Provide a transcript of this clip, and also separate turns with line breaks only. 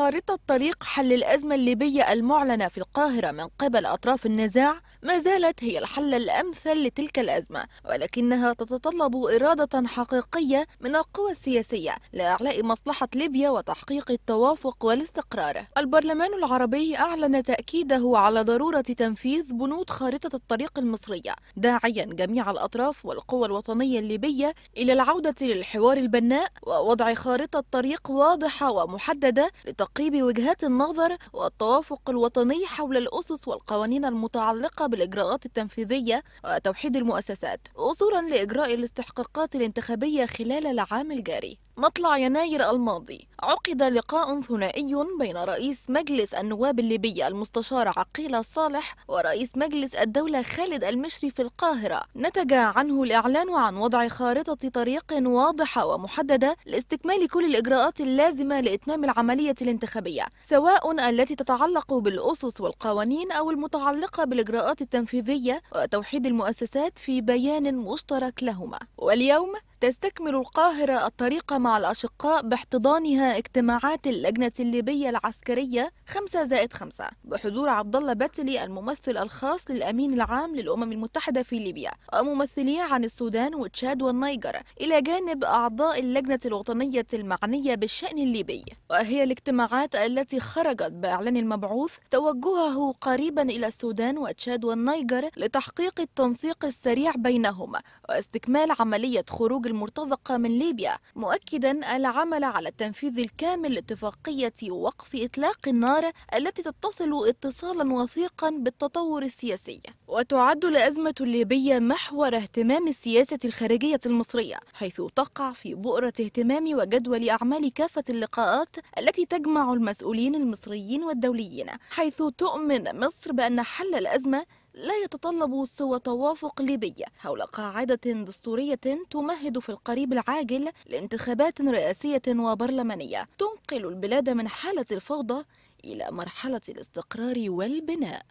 خارطة طريق حل الأزمة الليبية المعلنة في القاهرة من قبل أطراف النزاع ما زالت هي الحل الأمثل لتلك الأزمة ولكنها تتطلب إرادة حقيقية من القوى السياسية لإعلاء مصلحة ليبيا وتحقيق التوافق والاستقرار البرلمان العربي أعلن تأكيده على ضرورة تنفيذ بنود خارطة الطريق المصرية داعيا جميع الأطراف والقوى الوطنية الليبية إلى العودة للحوار البناء ووضع خارطة طريق واضحة ومحددة لتقريب وجهات النظر والتوافق الوطني حول الأسس والقوانين المتعلقة بالإجراءات التنفيذية وتوحيد آه، المؤسسات وصولا لإجراء الاستحقاقات الانتخابية خلال العام الجاري مطلع يناير الماضي عقد لقاء ثنائي بين رئيس مجلس النواب الليبي المستشار عقيل صالح ورئيس مجلس الدولة خالد المشري في القاهرة نتج عنه الإعلان عن وضع خارطة طريق واضحة ومحددة لاستكمال كل الإجراءات اللازمة لإتمام العملية الانتخابية سواء التي تتعلق بالأسس والقوانين أو المتعلقة بالإجراءات التنفيذية وتوحيد المؤسسات في بيان مشترك لهما واليوم تستكمل القاهرة الطريق مع الأشقاء باحتضانها اجتماعات اللجنة الليبية العسكرية 5 زائد 5 بحضور عبد الله بتلي الممثل الخاص للأمين العام للأمم المتحدة في ليبيا وممثليه عن السودان وتشاد والنيجر إلى جانب أعضاء اللجنة الوطنية المعنية بالشأن الليبي وهي الاجتماعات التي خرجت بإعلان المبعوث توجهه قريبا إلى السودان وتشاد والنيجر لتحقيق التنسيق السريع بينهما واستكمال عملية خروج المرتزقة من ليبيا مؤكدا العمل على التنفيذ الكامل لاتفاقية وقف إطلاق النار التي تتصل اتصالا وثيقا بالتطور السياسي وتعد الأزمة الليبية محور اهتمام السياسة الخارجية المصرية حيث تقع في بؤرة اهتمام وجدول أعمال كافة اللقاءات التي تجمع المسؤولين المصريين والدوليين حيث تؤمن مصر بأن حل الأزمة لا يتطلب سوى توافق ليبي حول قاعدة دستورية تمهد في القريب العاجل لانتخابات رئاسية وبرلمانية تنقل البلاد من حالة الفوضى إلى مرحلة الاستقرار والبناء